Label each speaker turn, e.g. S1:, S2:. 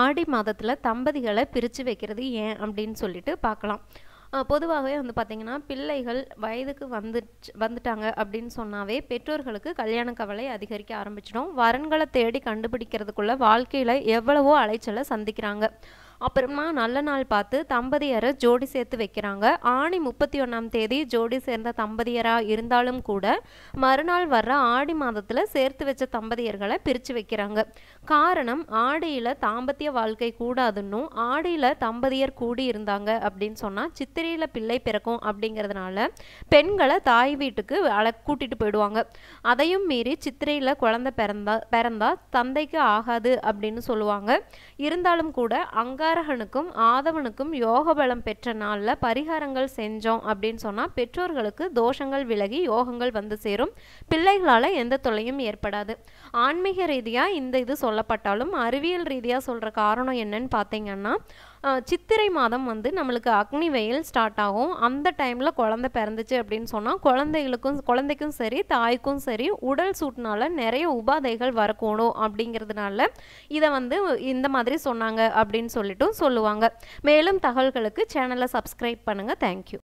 S1: ஆடி மாதத்தில் தம்பதிகளை பிரித்து வைக்கிறது ஏன் அப்படின்னு சொல்லிட்டு பார்க்கலாம் பொதுவாகவே வந்து பார்த்திங்கன்னா பிள்ளைகள் வயதுக்கு வந்துச்சு வந்துட்டாங்க அப்படின்னு சொன்னாவே பெற்றோர்களுக்கு கல்யாண கவலை அதிகரிக்க ஆரம்பிச்சிடும் வரன்களை தேடி கண்டுபிடிக்கிறதுக்குள்ளே வாழ்க்கையில் எவ்வளவோ அலைச்சலை சந்திக்கிறாங்க அப்புறமா நல்ல நாள் பார்த்து தம்பதியரை ஜோடி சேர்த்து வைக்கிறாங்க ஆணி முப்பத்தி ஒன்றாம் தேதி ஜோடி சேர்ந்த தம்பதியராக இருந்தாலும் கூட மறுநாள் வர்ற ஆடி மாதத்தில் சேர்த்து வச்ச தம்பதியர்களை பிரித்து வைக்கிறாங்க காரணம் ஆடியில் தாம்பத்திய வாழ்க்கை கூடாதுன்னும் ஆடியில் தம்பதியர் கூடி இருந்தாங்க அப்படின்னு சொன்னால் சித்திரையில் பிள்ளை பிறக்கும் அப்படிங்கிறதுனால பெண்களை தாய் வீட்டுக்கு அழ கூட்டிகிட்டு போயிடுவாங்க அதையும் மீறி சித்திரையில் குழந்தை பிறந்தா பிறந்தா தந்தைக்கு ஆகாது அப்படின்னு சொல்லுவாங்க இருந்தாலும் கூட அங்கே குலகாரகனுக்கும் ஆதவனுக்கும் யோக பலம் பெற்ற நாளில் பரிகாரங்கள் செஞ்சோம் அப்படின்னு சொன்னால் பெற்றோர்களுக்கு தோஷங்கள் விலகி யோகங்கள் வந்து சேரும் பிள்ளைகளால் எந்த தொல்லையும் ஏற்படாது ஆன்மீக ரீதியாக இந்த இது சொல்லப்பட்டாலும் அறிவியல் ரீதியாக சொல்கிற காரணம் என்னன்னு பார்த்தீங்கன்னா சித்திரை மாதம் வந்து நம்மளுக்கு அக்னி வெயில் ஸ்டார்ட் ஆகும் அந்த டைமில் குழந்தை பிறந்துச்சு அப்படின்னு சொன்னால் குழந்தைகளுக்கும் குழந்தைக்கும் சரி தாய்க்கும் சரி உடல் சூட்டினால நிறைய உபாதைகள் வரக்கூடும் அப்படிங்கிறதுனால இதை வந்து இந்த மாதிரி சொன்னாங்க அப்படின்னு சொல்லிட்டு சொல்லுவாங்க மேலும் தகவல்களுக்கு சேனலை சப்ஸ்கிரைப் பண்ணுங்கள் தேங்க்யூ